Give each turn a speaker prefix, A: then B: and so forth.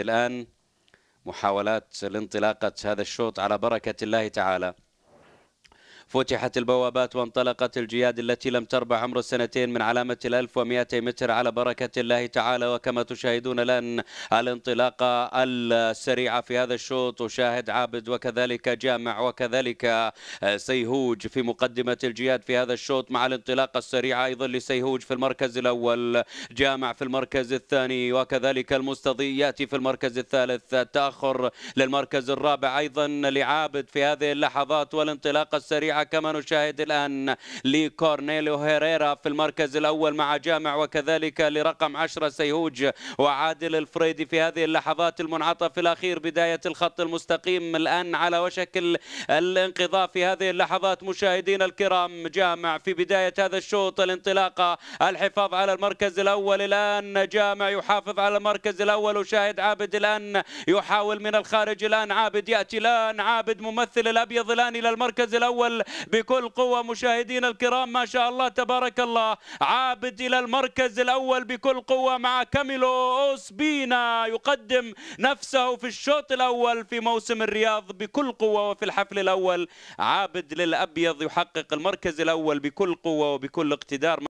A: الآن محاولات لانطلاقة هذا الشوط على بركة الله تعالى فتحت البوابات وانطلقت الجياد التي لم تربع عمر السنتين من علامة الألف ومئتي متر على بركة الله تعالى وكما تشاهدون الآن الانطلاقة السريعة في هذا الشوط وشاهد عابد وكذلك جامع وكذلك سيهوج في مقدمة الجياد في هذا الشوط مع الانطلاقة السريعة أيضا لسيهوج في المركز الأول جامع في المركز الثاني وكذلك المستضي يأتي في المركز الثالث تأخر للمركز الرابع أيضا لعابد في هذه اللحظات والانطلاقة السريعة كما نشاهد الآن لكورنيليو هيريرا في المركز الأول مع جامع وكذلك لرقم 10 سيهوج وعادل الفريدي في هذه اللحظات المنعطف في الأخير بداية الخط المستقيم الآن على وشك الانقضاء في هذه اللحظات مشاهدين الكرام جامع في بداية هذا الشوط الانطلاقة الحفاظ على المركز الأول الآن جامع يحافظ على المركز الأول وشاهد عابد الآن يحاول من الخارج الآن عابد يأتي الآن عابد ممثل الأبيض الآن إلى المركز الأول بكل قوة مشاهدينا الكرام ما شاء الله تبارك الله عابد إلى المركز الأول بكل قوة مع كاميلو أوسبينا يقدم نفسه في الشوط الأول في موسم الرياض بكل قوة وفي الحفل الأول عابد للأبيض يحقق المركز الأول بكل قوة وبكل اقتدار